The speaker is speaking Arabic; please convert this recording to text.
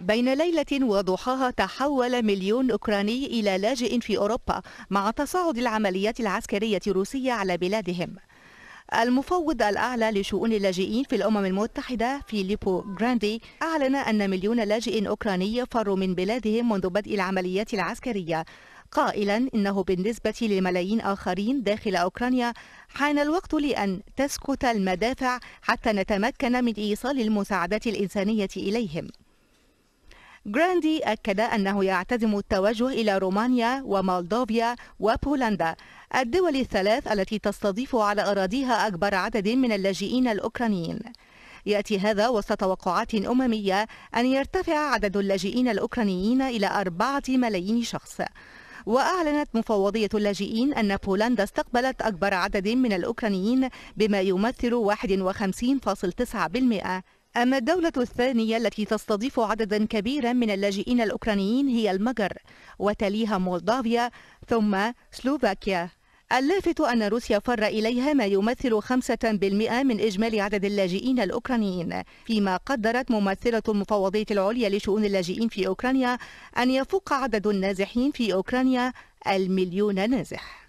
بين ليلة وضحاها تحول مليون أوكراني إلى لاجئ في أوروبا مع تصاعد العمليات العسكرية الروسية على بلادهم المفوض الأعلى لشؤون اللاجئين في الأمم المتحدة فيليبو جراندي أعلن أن مليون لاجئ أوكراني فروا من بلادهم منذ بدء العمليات العسكرية قائلا إنه بالنسبة لملايين آخرين داخل أوكرانيا حان الوقت لأن تسكت المدافع حتى نتمكن من إيصال المساعدات الإنسانية إليهم جراندي أكد أنه يعتزم التوجه إلى رومانيا ومولدوفيا وبولندا الدول الثلاث التي تستضيف على أراضيها أكبر عدد من اللاجئين الأوكرانيين يأتي هذا وسط توقعات أممية أن يرتفع عدد اللاجئين الأوكرانيين إلى أربعة ملايين شخص وأعلنت مفوضية اللاجئين أن بولندا استقبلت أكبر عدد من الأوكرانيين بما يمثل 51.9% أما الدولة الثانية التي تستضيف عددا كبيرا من اللاجئين الأوكرانيين هي المجر وتليها مولدافيا ثم سلوفاكيا اللافت أن روسيا فر إليها ما يمثل 5% من إجمالي عدد اللاجئين الأوكرانيين فيما قدرت ممثلة المفوضية العليا لشؤون اللاجئين في أوكرانيا أن يفوق عدد النازحين في أوكرانيا المليون نازح